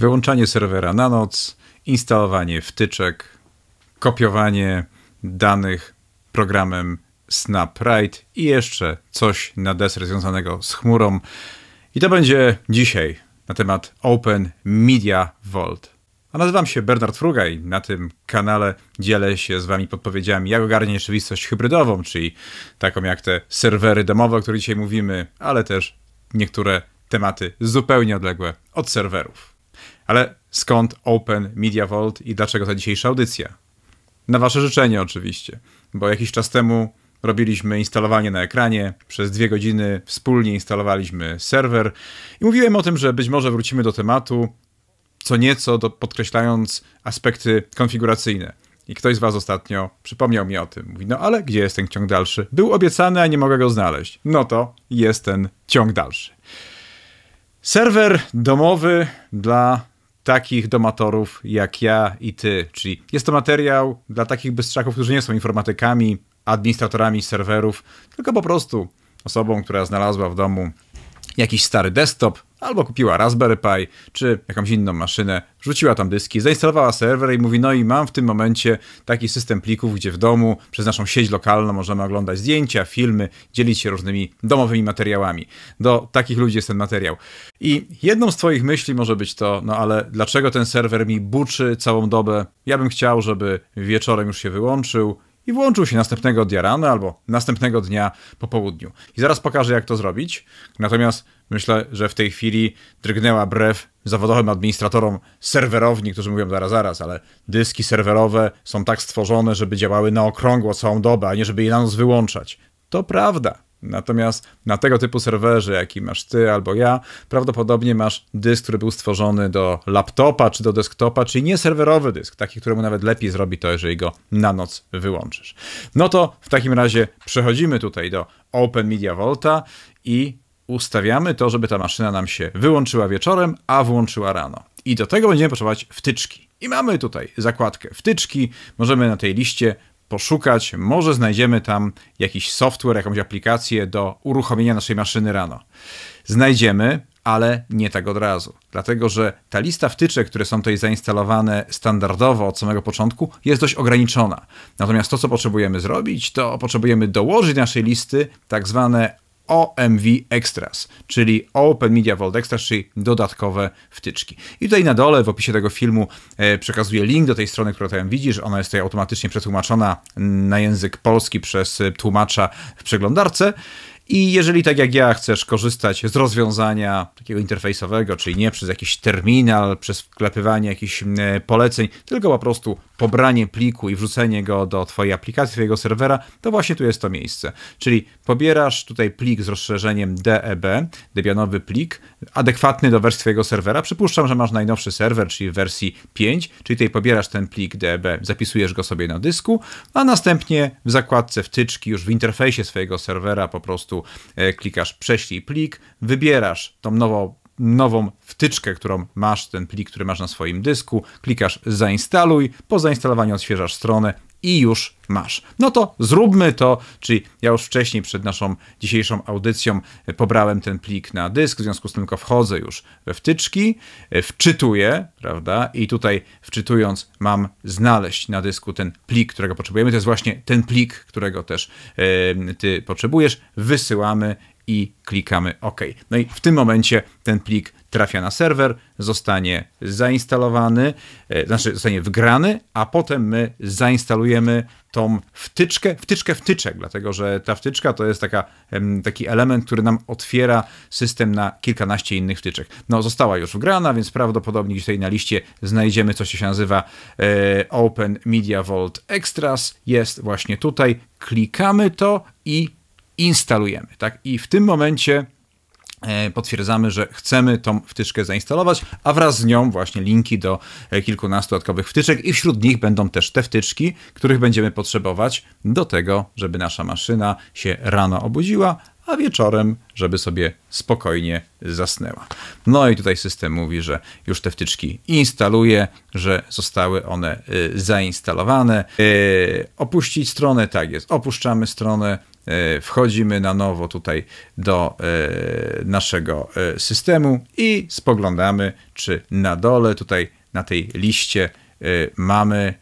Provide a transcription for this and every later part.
wyłączanie serwera na noc, instalowanie wtyczek, kopiowanie danych programem SnapRite i jeszcze coś na deser związanego z chmurą. I to będzie dzisiaj na temat Open Media Vault. A nazywam się Bernard Frugaj. Na tym kanale dzielę się z wami podpowiedziami, jak ogarniać rzeczywistość hybrydową, czyli taką jak te serwery domowe, o których dzisiaj mówimy, ale też niektóre tematy zupełnie odległe od serwerów. Ale skąd Open Media Vault i dlaczego ta dzisiejsza audycja? Na Wasze życzenie oczywiście, bo jakiś czas temu robiliśmy instalowanie na ekranie, przez dwie godziny wspólnie instalowaliśmy serwer i mówiłem o tym, że być może wrócimy do tematu, co nieco do, podkreślając aspekty konfiguracyjne. I ktoś z Was ostatnio przypomniał mi o tym. Mówi, no ale gdzie jest ten ciąg dalszy? Był obiecany, a nie mogę go znaleźć. No to jest ten ciąg dalszy. Serwer domowy dla takich domatorów jak ja i ty. Czyli jest to materiał dla takich bystrzaków, którzy nie są informatykami, administratorami serwerów, tylko po prostu osobą, która znalazła w domu jakiś stary desktop, Albo kupiła Raspberry Pi, czy jakąś inną maszynę, rzuciła tam dyski, zainstalowała serwer i mówi, no i mam w tym momencie taki system plików, gdzie w domu przez naszą sieć lokalną możemy oglądać zdjęcia, filmy, dzielić się różnymi domowymi materiałami. Do takich ludzi jest ten materiał. I jedną z twoich myśli może być to, no ale dlaczego ten serwer mi buczy całą dobę? Ja bym chciał, żeby wieczorem już się wyłączył, i włączył się następnego dnia rano albo następnego dnia po południu. I zaraz pokażę, jak to zrobić. Natomiast Myślę, że w tej chwili drgnęła brew zawodowym administratorom serwerowni, którzy mówią zaraz, zaraz, ale dyski serwerowe są tak stworzone, żeby działały na okrągło całą dobę, a nie żeby je na noc wyłączać. To prawda. Natomiast na tego typu serwerze, jaki masz ty albo ja, prawdopodobnie masz dysk, który był stworzony do laptopa czy do desktopa, czyli nie serwerowy dysk, taki, któremu nawet lepiej zrobi to, jeżeli go na noc wyłączysz. No to w takim razie przechodzimy tutaj do Open Media Volta i ustawiamy to, żeby ta maszyna nam się wyłączyła wieczorem, a włączyła rano. I do tego będziemy potrzebować wtyczki. I mamy tutaj zakładkę wtyczki. Możemy na tej liście poszukać, może znajdziemy tam jakiś software, jakąś aplikację do uruchomienia naszej maszyny rano. Znajdziemy, ale nie tak od razu. Dlatego, że ta lista wtyczek, które są tutaj zainstalowane standardowo od samego początku, jest dość ograniczona. Natomiast to, co potrzebujemy zrobić, to potrzebujemy dołożyć naszej listy tak zwane OMV Extras, czyli Open Media Vault Extras, czyli dodatkowe wtyczki. I tutaj na dole w opisie tego filmu e, przekazuję link do tej strony, którą tam widzisz. Ona jest tutaj automatycznie przetłumaczona na język polski przez e, tłumacza w przeglądarce. I jeżeli tak jak ja chcesz korzystać z rozwiązania takiego interfejsowego, czyli nie przez jakiś terminal, przez wklepywanie jakichś mm, poleceń, tylko po prostu pobranie pliku i wrzucenie go do Twojej aplikacji, Twojego serwera, to właśnie tu jest to miejsce. Czyli pobierasz tutaj plik z rozszerzeniem DEB, debianowy plik, adekwatny do wersji Twojego serwera. Przypuszczam, że masz najnowszy serwer, czyli w wersji 5, czyli tutaj pobierasz ten plik DEB, zapisujesz go sobie na dysku, a następnie w zakładce wtyczki, już w interfejsie swojego serwera po prostu E, klikasz prześlij plik, wybierasz tą nową nową wtyczkę, którą masz, ten plik, który masz na swoim dysku, klikasz zainstaluj, po zainstalowaniu odświeżasz stronę i już masz. No to zróbmy to, czyli ja już wcześniej przed naszą dzisiejszą audycją e, pobrałem ten plik na dysk, w związku z tym tylko wchodzę już we wtyczki, e, wczytuję, prawda, i tutaj wczytując mam znaleźć na dysku ten plik, którego potrzebujemy, to jest właśnie ten plik, którego też yy, ty potrzebujesz, wysyłamy i klikamy OK. No i w tym momencie ten plik trafia na serwer, zostanie zainstalowany, e, znaczy zostanie wgrany, a potem my zainstalujemy tą wtyczkę, wtyczkę wtyczek, dlatego że ta wtyczka to jest taka, taki element, który nam otwiera system na kilkanaście innych wtyczek. No, została już wgrana, więc prawdopodobnie tutaj na liście znajdziemy coś, co się nazywa e, Open Media Vault Extras. Jest właśnie tutaj, klikamy to i instalujemy. Tak? I w tym momencie e, potwierdzamy, że chcemy tą wtyczkę zainstalować, a wraz z nią właśnie linki do e, kilkunastu dodatkowych wtyczek i wśród nich będą też te wtyczki, których będziemy potrzebować do tego, żeby nasza maszyna się rano obudziła, a wieczorem, żeby sobie spokojnie zasnęła. No i tutaj system mówi, że już te wtyczki instaluje, że zostały one y, zainstalowane. Y, opuścić stronę, tak jest, opuszczamy stronę E, wchodzimy na nowo tutaj do e, naszego e, systemu i spoglądamy, czy na dole tutaj na tej liście mamy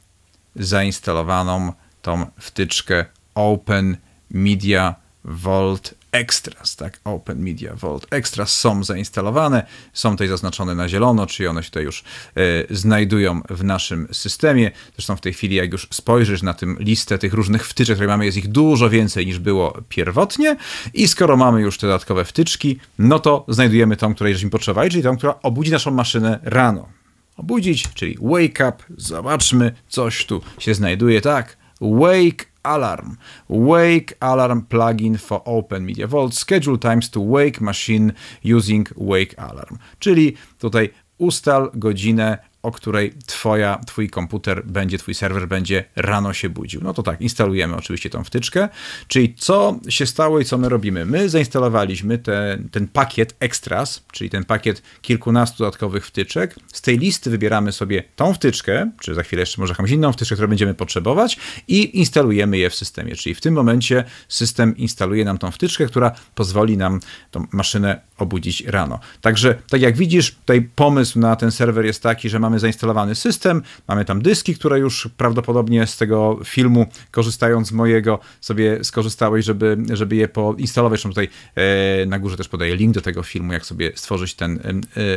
zainstalowaną tą wtyczkę Open Media Vault Extras, tak? Open Media Vault Extras są zainstalowane, są tutaj zaznaczone na zielono, czyli one się tutaj już e, znajdują w naszym systemie. Zresztą w tej chwili, jak już spojrzysz na tę listę tych różnych wtyczek, które mamy, jest ich dużo więcej niż było pierwotnie. I skoro mamy już te dodatkowe wtyczki, no to znajdujemy tą, której żeśmy potrzebowali, czyli tą, która obudzi naszą maszynę rano. Obudzić, czyli wake up, zobaczmy, coś tu się znajduje, tak? Wake Alarm. Wake Alarm plugin for Open Media Vault. Schedule times to wake machine using wake alarm. Czyli tutaj ustal godzinę o której twoja, twój komputer będzie, twój serwer będzie rano się budził. No to tak, instalujemy oczywiście tą wtyczkę, czyli co się stało i co my robimy. My zainstalowaliśmy te, ten pakiet extras, czyli ten pakiet kilkunastu dodatkowych wtyczek. Z tej listy wybieramy sobie tą wtyczkę, czy za chwilę jeszcze może jakąś inną wtyczkę, którą będziemy potrzebować i instalujemy je w systemie. Czyli w tym momencie system instaluje nam tą wtyczkę, która pozwoli nam tą maszynę obudzić rano. Także, tak jak widzisz, tutaj pomysł na ten serwer jest taki, że mamy zainstalowany system, mamy tam dyski, które już prawdopodobnie z tego filmu, korzystając z mojego, sobie skorzystałeś, żeby, żeby je poinstalować. Zresztą tutaj e, na górze też podaję link do tego filmu, jak sobie stworzyć ten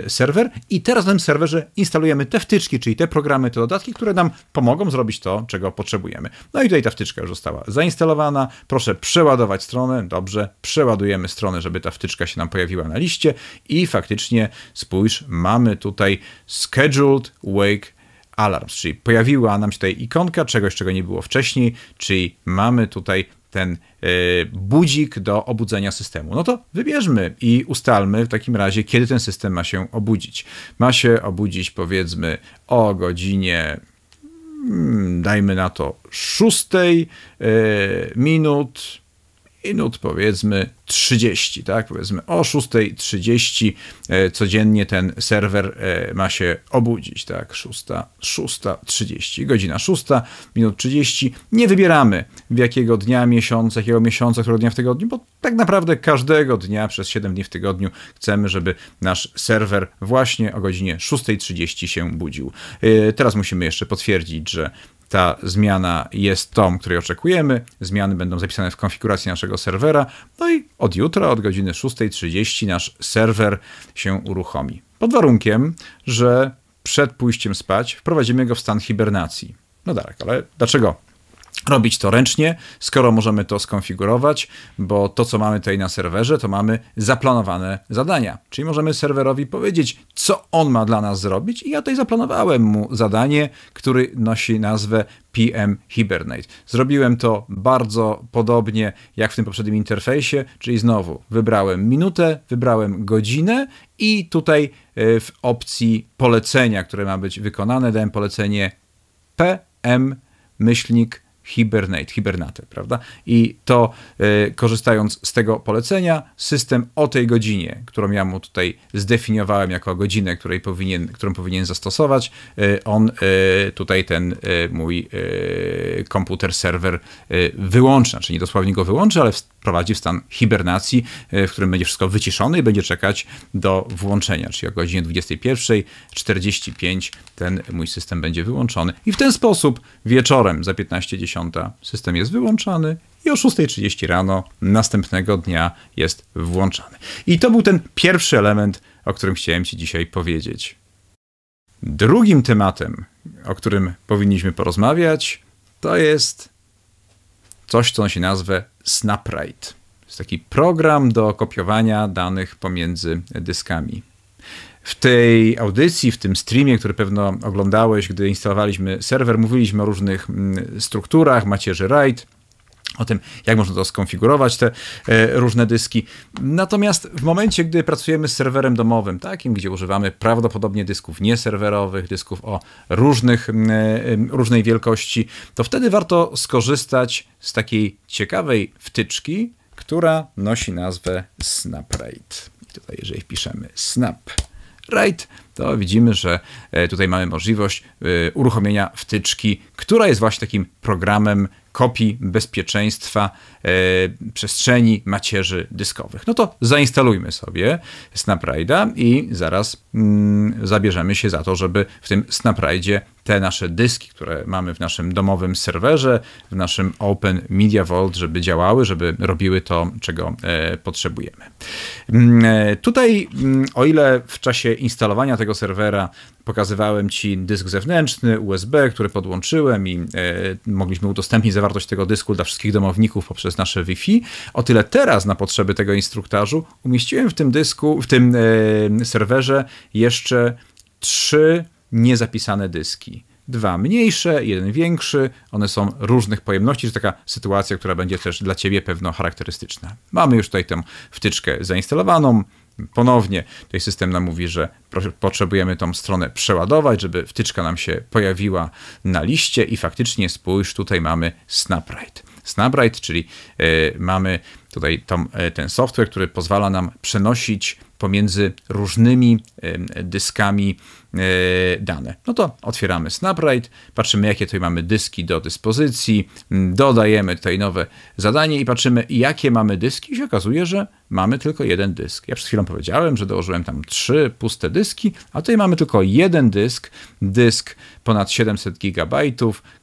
e, serwer. I teraz na tym serwerze instalujemy te wtyczki, czyli te programy, te dodatki, które nam pomogą zrobić to, czego potrzebujemy. No i tutaj ta wtyczka już została zainstalowana. Proszę przeładować stronę. Dobrze, przeładujemy stronę, żeby ta wtyczka się nam pojawiła na liście i faktycznie spójrz, mamy tutaj Scheduled Wake Alarms, czyli pojawiła nam się tutaj ikonka czegoś, czego nie było wcześniej, czyli mamy tutaj ten e, budzik do obudzenia systemu. No to wybierzmy i ustalmy w takim razie, kiedy ten system ma się obudzić. Ma się obudzić powiedzmy o godzinie mm, dajmy na to 6 e, minut minut, powiedzmy 30, tak? Powiedzmy o 6.30 e, codziennie ten serwer e, ma się obudzić, tak? 6, 6.30, godzina 6, minut 30. Nie wybieramy w jakiego dnia, miesiąca, jakiego miesiąca, którego dnia w tygodniu, bo tak naprawdę każdego dnia przez 7 dni w tygodniu chcemy, żeby nasz serwer właśnie o godzinie 6.30 się budził. E, teraz musimy jeszcze potwierdzić, że ta zmiana jest tą, której oczekujemy. Zmiany będą zapisane w konfiguracji naszego serwera. No i od jutra, od godziny 6.30 nasz serwer się uruchomi. Pod warunkiem, że przed pójściem spać wprowadzimy go w stan hibernacji. No tak, ale dlaczego robić to ręcznie, skoro możemy to skonfigurować, bo to, co mamy tutaj na serwerze, to mamy zaplanowane zadania. Czyli możemy serwerowi powiedzieć, co on ma dla nas zrobić i ja tutaj zaplanowałem mu zadanie, które nosi nazwę PM Hibernate. Zrobiłem to bardzo podobnie jak w tym poprzednim interfejsie, czyli znowu wybrałem minutę, wybrałem godzinę i tutaj e, w opcji polecenia, które ma być wykonane, dałem polecenie PM myślnik hibernate, hibernatę, prawda? I to y, korzystając z tego polecenia, system o tej godzinie, którą ja mu tutaj zdefiniowałem jako godzinę, której powinien, którą powinien zastosować, y, on y, tutaj ten mój komputer, serwer wyłącza, czyli dosłownie go wyłączy, ale wprowadzi w stan hibernacji, w którym będzie wszystko wyciszone i będzie czekać do włączenia, czyli o godzinie 21.45 ten mój system będzie wyłączony. I w ten sposób wieczorem za 15.10 system jest wyłączany i o 6.30 rano następnego dnia jest włączany. I to był ten pierwszy element, o którym chciałem Ci dzisiaj powiedzieć. Drugim tematem, o którym powinniśmy porozmawiać, to jest coś, co się nazwę SnapRite. To jest taki program do kopiowania danych pomiędzy dyskami. W tej audycji, w tym streamie, który pewno oglądałeś, gdy instalowaliśmy serwer, mówiliśmy o różnych mm, strukturach, macierzy RAID, o tym, jak można to skonfigurować, te e, różne dyski. Natomiast w momencie, gdy pracujemy z serwerem domowym, takim, gdzie używamy prawdopodobnie dysków nieserwerowych, dysków o różnych, mm, różnej wielkości, to wtedy warto skorzystać z takiej ciekawej wtyczki, która nosi nazwę SnapRate. I tutaj, jeżeli wpiszemy Snap Right to widzimy, że e, tutaj mamy możliwość e, uruchomienia wtyczki, która jest właśnie takim programem kopii bezpieczeństwa e, przestrzeni macierzy dyskowych. No to zainstalujmy sobie SnapRide'a i zaraz mm, zabierzemy się za to, żeby w tym SnapRide'ie te nasze dyski, które mamy w naszym domowym serwerze, w naszym Open Media Vault, żeby działały, żeby robiły to, czego potrzebujemy. Mm, tutaj, mm, o ile w czasie instalowania tego serwera pokazywałem Ci dysk zewnętrzny, USB, który podłączyłem i e, mogliśmy udostępnić zawartość tego dysku dla wszystkich domowników poprzez nasze Wi-Fi. O tyle teraz na potrzeby tego instruktażu umieściłem w tym dysku, w tym e, serwerze jeszcze trzy niezapisane dyski dwa mniejsze, jeden większy. One są różnych pojemności, to taka sytuacja, która będzie też dla Ciebie pewno charakterystyczna. Mamy już tutaj tę wtyczkę zainstalowaną, ponownie. Tutaj system nam mówi, że potrzebujemy tą stronę przeładować, żeby wtyczka nam się pojawiła na liście i faktycznie spójrz, tutaj mamy SnapRite. SnapRite, czyli e, mamy tutaj tą, e, ten software, który pozwala nam przenosić pomiędzy różnymi dyskami E, dane. No to otwieramy SnapRite, patrzymy jakie tutaj mamy dyski do dyspozycji, dodajemy tutaj nowe zadanie i patrzymy jakie mamy dyski i się okazuje, że mamy tylko jeden dysk. Ja przed chwilą powiedziałem, że dołożyłem tam trzy puste dyski, a tutaj mamy tylko jeden dysk, dysk ponad 700 GB,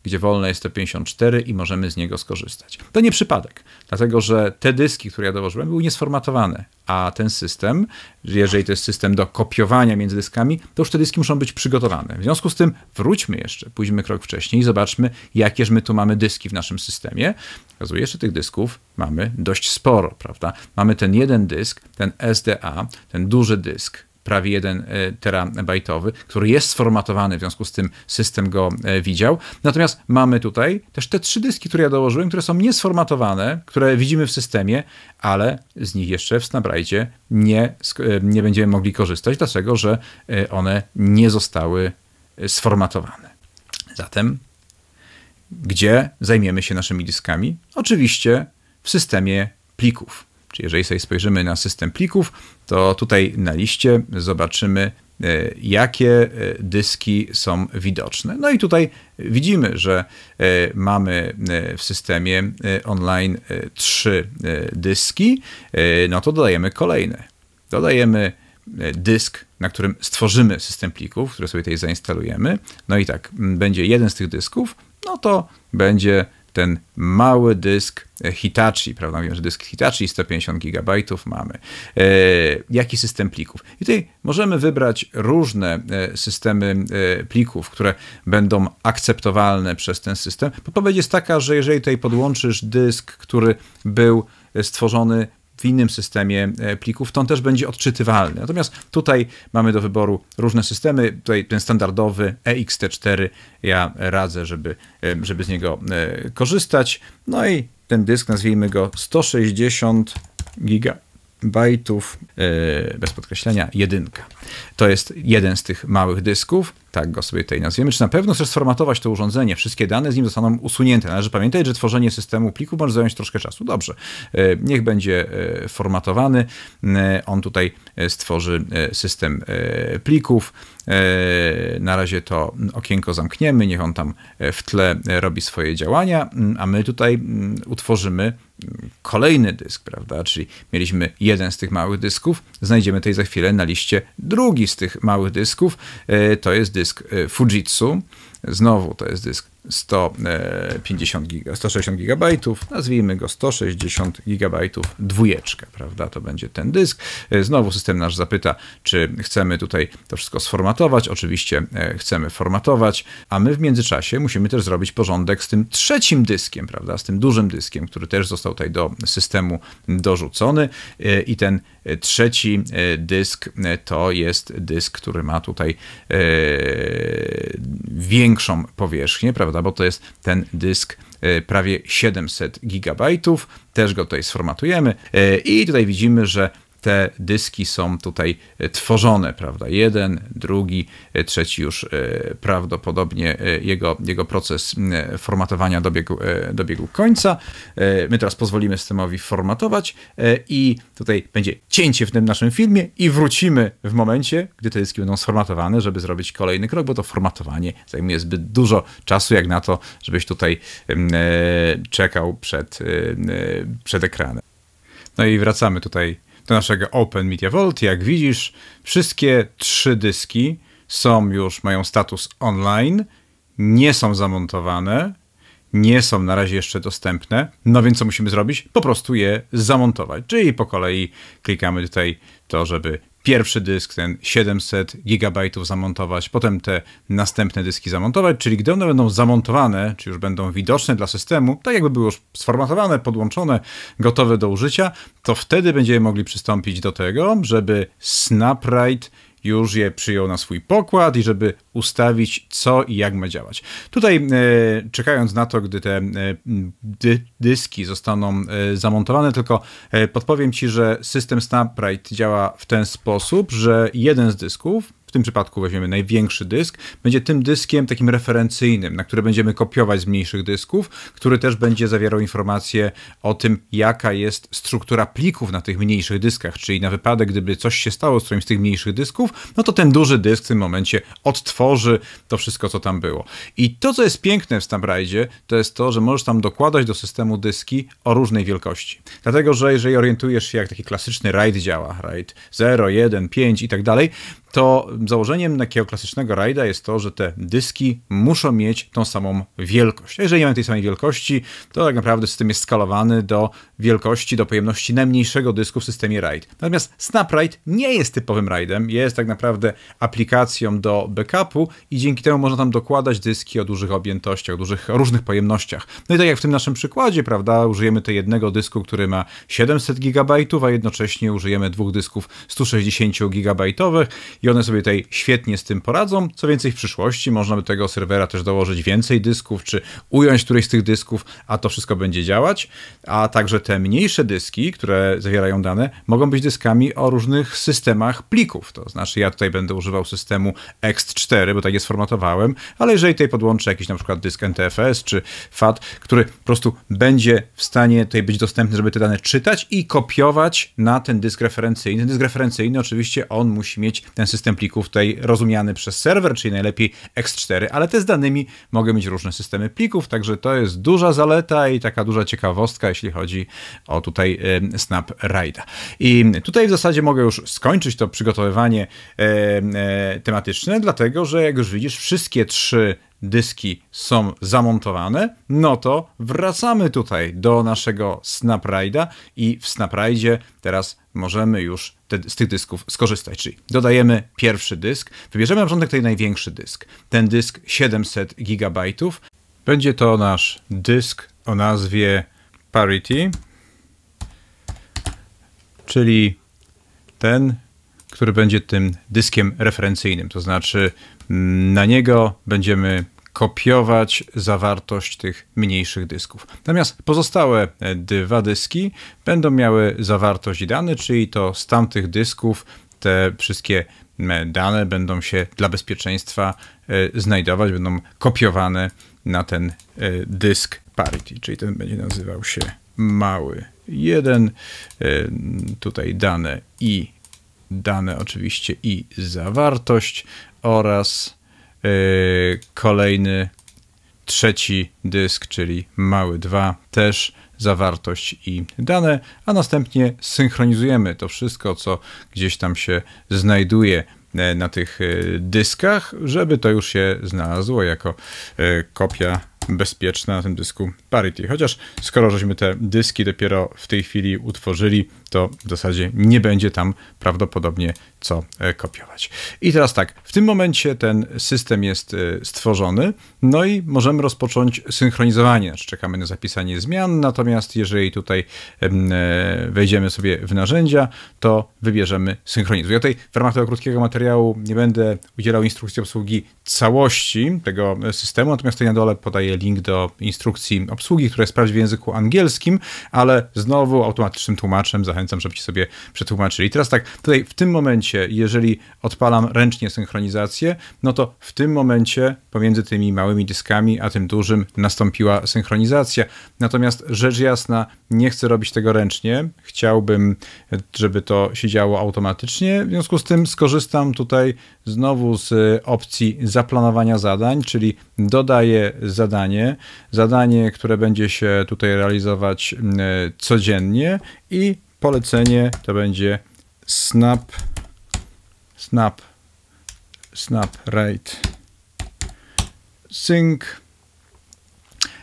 gdzie wolne jest to 54 i możemy z niego skorzystać. To nie przypadek, dlatego że te dyski, które ja dołożyłem, były niesformatowane, a ten system, jeżeli to jest system do kopiowania między dyskami, to już te dyski muszą być przygotowane. W związku z tym wróćmy jeszcze, pójdźmy krok wcześniej i zobaczmy, jakież my tu mamy dyski w naszym systemie. Okazuje się, że tych dysków mamy dość sporo, prawda? Mamy ten jeden dysk, ten SDA, ten duży dysk, prawie 1 e, terabajtowy, który jest sformatowany, w związku z tym system go e, widział. Natomiast mamy tutaj też te trzy dyski, które ja dołożyłem, które są niesformatowane, które widzimy w systemie, ale z nich jeszcze w Snapdraidzie nie, e, nie będziemy mogli korzystać, dlatego że one nie zostały sformatowane. Zatem, gdzie zajmiemy się naszymi dyskami? Oczywiście w systemie plików. Czyli jeżeli sobie spojrzymy na system plików, to tutaj na liście zobaczymy, e, jakie e, dyski są widoczne. No i tutaj widzimy, że e, mamy w systemie online trzy dyski, no to dodajemy kolejne. Dodajemy dysk, na którym stworzymy system plików, który sobie tutaj zainstalujemy. No i tak, będzie jeden z tych dysków, no to będzie ten mały dysk Hitachi, prawda? Wiem, że dysk Hitachi 150 GB mamy. E, jaki system plików? I tutaj możemy wybrać różne e, systemy e, plików, które będą akceptowalne przez ten system. Podpowiedź jest taka, że jeżeli tutaj podłączysz dysk, który był stworzony w innym systemie e, plików, to on też będzie odczytywalny. Natomiast tutaj mamy do wyboru różne systemy. Tutaj ten standardowy EXT4 ja radzę, żeby, e, żeby z niego e, korzystać. No i ten dysk, nazwijmy go 160 giga bajtów, e, bez podkreślenia, jedynka. To jest jeden z tych małych dysków, tak go sobie tutaj nazwiemy. Czy na pewno chcesz sformatować to urządzenie? Wszystkie dane z nim zostaną usunięte. Należy pamiętać, że tworzenie systemu pliku może zająć troszkę czasu. Dobrze, e, niech będzie e, formatowany. On tutaj stworzy system plików. Na razie to okienko zamkniemy, niech on tam w tle robi swoje działania, mm, a my tutaj mm, utworzymy kolejny dysk, prawda? Czyli mieliśmy jeden z tych małych dysków, znajdziemy tutaj za chwilę na liście drugi z tych małych dysków, e, to jest dysk e, Fujitsu Znowu to jest dysk 150 e, giga, 160 GB, nazwijmy go 160 GB dwójeczkę, prawda? To będzie ten dysk. E, znowu system nasz zapyta, czy chcemy tutaj to wszystko sformatować. Oczywiście e, chcemy formatować, a my w międzyczasie musimy też zrobić porządek z tym trzecim dyskiem, prawda? Z tym dużym dyskiem, który też został tutaj do systemu dorzucony i ten E, trzeci e, dysk e, to jest dysk, który ma tutaj większą powierzchnię, prawda, bo to jest ten dysk prawie 700 GB. Też go tutaj sformatujemy i tutaj widzimy, że te dyski są tutaj e, tworzone, prawda? Jeden, drugi, e, trzeci już e, prawdopodobnie jego, jego proces formatowania dobiegł, dobiegł końca. My teraz pozwolimy systemowi formatować i tutaj będzie cięcie w tym naszym filmie i wrócimy w momencie, gdy te dyski będą sformatowane, żeby zrobić kolejny krok, bo to formatowanie zajmuje zbyt dużo czasu, jak na to, żebyś tutaj czekał przed, przed ekranem. No i wracamy tutaj do naszego Open Media Vault. Jak widzisz, wszystkie trzy dyski są już, mają status online, nie są zamontowane, nie są na razie jeszcze dostępne. No więc co musimy zrobić? Po prostu je zamontować. Czyli po kolei klikamy tutaj to, żeby pierwszy dysk, ten 700 GB zamontować, potem te następne dyski zamontować, czyli gdy one będą zamontowane, czy już będą widoczne dla systemu, tak jakby były już sformatowane, podłączone, gotowe do użycia, to wtedy będziemy mogli przystąpić do tego, żeby SnapRite już je przyjął na swój pokład i żeby ustawić co i jak ma działać. Tutaj e, czekając na to, gdy te e, dy, dyski zostaną e, zamontowane, tylko podpowiem Ci, że system SnapRite działa w ten sposób, że jeden z dysków w tym przypadku weźmiemy największy dysk, będzie tym dyskiem takim referencyjnym, na który będziemy kopiować z mniejszych dysków, który też będzie zawierał informacje o tym, jaka jest struktura plików na tych mniejszych dyskach, czyli na wypadek, gdyby coś się stało z którymś z tych mniejszych dysków, no to ten duży dysk w tym momencie odtworzy to wszystko, co tam było. I to, co jest piękne w Stamp to jest to, że możesz tam dokładać do systemu dyski o różnej wielkości. Dlatego, że jeżeli orientujesz się, jak taki klasyczny RAID działa, RAID 0, 1, 5 i tak dalej, to założeniem takiego klasycznego rajda jest to, że te dyski muszą mieć tą samą wielkość. A jeżeli nie mają tej samej wielkości, to tak naprawdę system jest skalowany do wielkości, do pojemności najmniejszego dysku w systemie RAID. Natomiast SnapRAID nie jest typowym RAIDem, jest tak naprawdę aplikacją do backupu i dzięki temu można tam dokładać dyski o dużych objętościach, o dużych, o różnych pojemnościach. No i tak jak w tym naszym przykładzie, prawda, użyjemy tego jednego dysku, który ma 700 GB, a jednocześnie użyjemy dwóch dysków 160 GB i one sobie tutaj świetnie z tym poradzą. Co więcej, w przyszłości można by tego serwera też dołożyć więcej dysków, czy ująć któryś z tych dysków, a to wszystko będzie działać. A także te mniejsze dyski, które zawierają dane, mogą być dyskami o różnych systemach plików. To znaczy, ja tutaj będę używał systemu ext4, bo tak je sformatowałem, ale jeżeli tutaj podłączę jakiś na przykład dysk NTFS czy FAT, który po prostu będzie w stanie tutaj być dostępny, żeby te dane czytać i kopiować na ten dysk referencyjny. Ten dysk referencyjny oczywiście on musi mieć ten system plików tutaj rozumiany przez serwer, czyli najlepiej X4, ale te z danymi mogę mieć różne systemy plików, także to jest duża zaleta i taka duża ciekawostka, jeśli chodzi o tutaj y, Snap Ride'a. I tutaj w zasadzie mogę już skończyć to przygotowywanie y, y, tematyczne, dlatego że jak już widzisz, wszystkie trzy dyski są zamontowane, no to wracamy tutaj do naszego Snapride'a i w Snapride'zie teraz możemy już te, z tych dysków skorzystać. Czyli dodajemy pierwszy dysk, wybierzemy na początek tutaj największy dysk, ten dysk 700 GB. Będzie to nasz dysk o nazwie Parity, czyli ten, który będzie tym dyskiem referencyjnym, to znaczy na niego będziemy kopiować zawartość tych mniejszych dysków. Natomiast pozostałe e, dwa dyski będą miały zawartość dane, czyli to z tamtych dysków te wszystkie e, dane będą się dla bezpieczeństwa e, znajdować, będą kopiowane na ten dysk parity, czyli ten będzie nazywał się mały 1, tutaj dane i dane oczywiście i zawartość, oraz yy, kolejny trzeci dysk, czyli mały 2, też zawartość i dane, a następnie synchronizujemy to wszystko, co gdzieś tam się znajduje e, na tych e, dyskach, żeby to już się znalazło jako kopia bezpieczna na tym dysku Parity. Chociaż skoro żeśmy te dyski dopiero w tej chwili utworzyli, to w zasadzie nie będzie tam prawdopodobnie co e, kopiować. I teraz tak, w tym momencie ten system jest e, stworzony, no i możemy rozpocząć synchronizowanie, znaczy czekamy na zapisanie zmian, natomiast jeżeli tutaj e, wejdziemy sobie w narzędzia, to wybierzemy synchronizuj. Ja tutaj w ramach tego krótkiego materiału nie będę udzielał instrukcji obsługi całości tego systemu, natomiast tutaj na dole podaję link do instrukcji obsługi, która jest w języku angielskim, ale znowu automatycznym tłumaczem zachęcam zachęcam, żebyście sobie przetłumaczyli. Teraz tak, tutaj w tym momencie, jeżeli odpalam ręcznie synchronizację, no to w tym momencie pomiędzy tymi małymi dyskami a tym dużym nastąpiła synchronizacja. Natomiast rzecz jasna, nie chcę robić tego ręcznie. Chciałbym, żeby to się działo automatycznie. W związku z tym skorzystam tutaj znowu z opcji zaplanowania zadań, czyli dodaję zadanie, zadanie, które będzie się tutaj realizować mm, codziennie i polecenie to będzie snap snap snap rate sync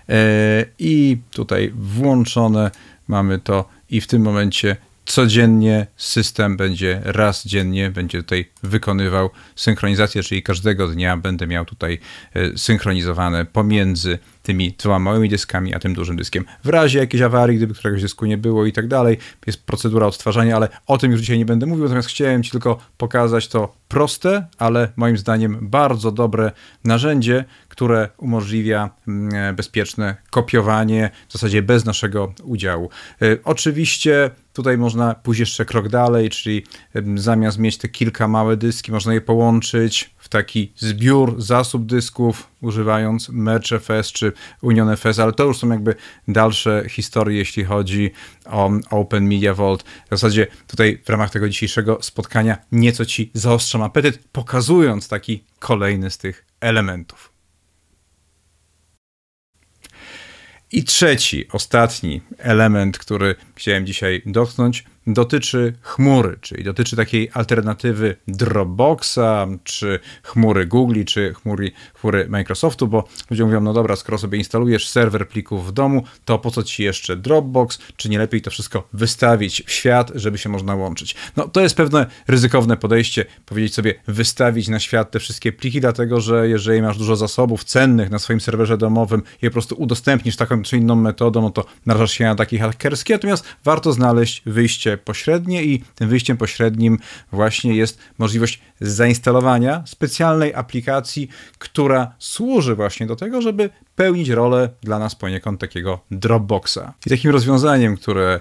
e, i tutaj włączone mamy to i w tym momencie codziennie system będzie raz dziennie będzie tutaj wykonywał synchronizację, czyli każdego dnia będę miał tutaj e, synchronizowane pomiędzy tymi dwoma małymi dyskami, a tym dużym dyskiem. W razie jakiejś awarii, gdyby któregoś dysku nie było i tak dalej, jest procedura odtwarzania, ale o tym już dzisiaj nie będę mówił, natomiast chciałem Ci tylko pokazać to proste, ale moim zdaniem bardzo dobre narzędzie, które umożliwia mm, bezpieczne kopiowanie w zasadzie bez naszego udziału. E, oczywiście Tutaj można pójść jeszcze krok dalej, czyli zamiast mieć te kilka małe dyski, można je połączyć w taki zbiór, zasób dysków, używając MergeFS czy UnionFS, ale to już są jakby dalsze historie, jeśli chodzi o mm, Open Media Vault. W zasadzie tutaj w ramach tego dzisiejszego spotkania nieco Ci zaostrzam apetyt, pokazując taki kolejny z tych elementów. I trzeci, ostatni element, który chciałem dzisiaj dotknąć, dotyczy chmury, czyli dotyczy takiej alternatywy Dropboxa, czy chmury Google, czy chmury, chmury Microsoftu, bo ludzie mówią, no dobra, skoro sobie instalujesz serwer plików w domu, to po co ci jeszcze Dropbox, czy nie lepiej to wszystko wystawić w świat, żeby się można łączyć. No to jest pewne ryzykowne podejście, powiedzieć sobie wystawić na świat te wszystkie pliki, dlatego że jeżeli masz dużo zasobów cennych na swoim serwerze domowym i po prostu udostępnisz taką czy inną metodą, no to narażasz się na takie hakerskie, natomiast warto znaleźć wyjście pośrednie i tym wyjściem pośrednim właśnie jest możliwość zainstalowania specjalnej aplikacji, która służy właśnie do tego, żeby pełnić rolę dla nas poniekąd takiego Dropboxa. I takim rozwiązaniem, które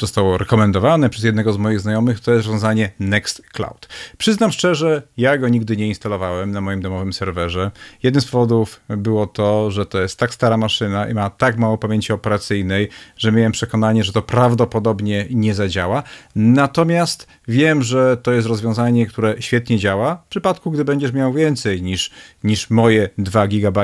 zostało rekomendowane przez jednego z moich znajomych, to jest rozwiązanie Nextcloud. Przyznam szczerze, ja go nigdy nie instalowałem na moim domowym serwerze. Jednym z powodów było to, że to jest tak stara maszyna i ma tak mało pamięci operacyjnej, że miałem przekonanie, że to prawdopodobnie nie zadziała. Natomiast wiem, że to jest rozwiązanie, które świetnie działa w przypadku, gdy będziesz miał więcej niż, niż moje 2 GB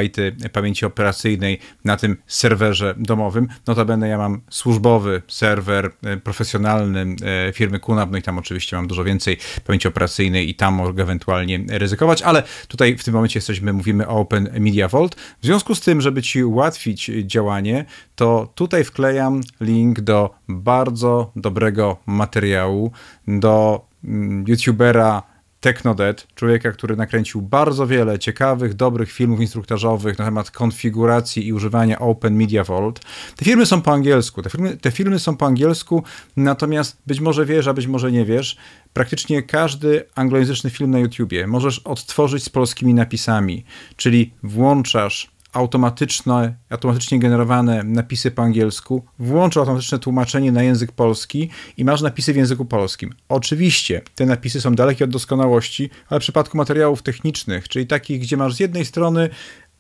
pamięci operacyjnej na tym serwerze domowym. Notabene ja mam służbowy serwer E, profesjonalny e, firmy Kunab, no i tam oczywiście mam dużo więcej pamięci operacyjnej i tam mogę ewentualnie ryzykować, ale tutaj w tym momencie jesteśmy, mówimy o Open Media Vault. W związku z tym, żeby Ci ułatwić działanie, to tutaj wklejam link do bardzo dobrego materiału, do mm, youtubera Technodet, człowieka, który nakręcił bardzo wiele ciekawych, dobrych filmów instruktażowych na temat konfiguracji i używania Open Media Vault. Te filmy są po angielsku, te filmy, te filmy są po angielsku, natomiast być może wiesz, a być może nie wiesz, praktycznie każdy anglojęzyczny film na YouTubie możesz odtworzyć z polskimi napisami, czyli włączasz automatyczne, automatycznie generowane napisy po angielsku, włącza automatyczne tłumaczenie na język polski i masz napisy w języku polskim. Oczywiście te napisy są dalekie od doskonałości, ale w przypadku materiałów technicznych, czyli takich, gdzie masz z jednej strony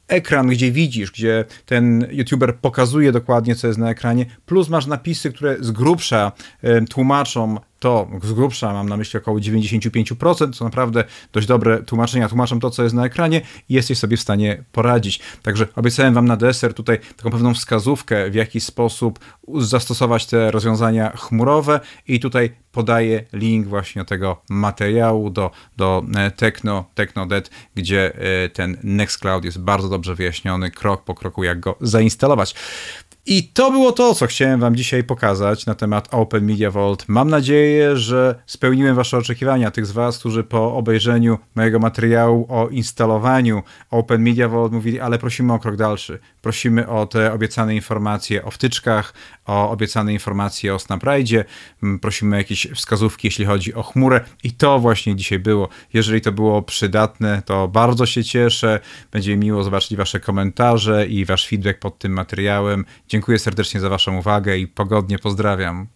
ekran, gdzie widzisz, gdzie ten youtuber pokazuje dokładnie, co jest na ekranie, plus masz napisy, które z grubsza tłumaczą to z grubsza mam na myśli około 95%, co naprawdę dość dobre tłumaczenia. Tłumaczam to, co jest na ekranie i jesteś sobie w stanie poradzić. Także obiecałem Wam na deser tutaj taką pewną wskazówkę, w jaki sposób zastosować te rozwiązania chmurowe i tutaj podaję link właśnie do tego materiału, do, do e, Techno, TechnoDead, gdzie e, ten Nextcloud jest bardzo dobrze wyjaśniony, krok po kroku, jak go zainstalować. I to było to, co chciałem Wam dzisiaj pokazać na temat Open Media Vault. Mam nadzieję, że spełniłem Wasze oczekiwania, tych z Was, którzy po obejrzeniu mojego materiału o instalowaniu Open Media Vault mówili, ale prosimy o krok dalszy. Prosimy o te obiecane informacje o wtyczkach, o obiecane informacje o Snapridie, mm, prosimy o jakieś wskazówki, jeśli chodzi o chmurę i to właśnie dzisiaj było. Jeżeli to było przydatne, to bardzo się cieszę. Będzie mi miło zobaczyć Wasze komentarze i Wasz feedback pod tym materiałem. Dziękuję serdecznie za Waszą uwagę i pogodnie pozdrawiam.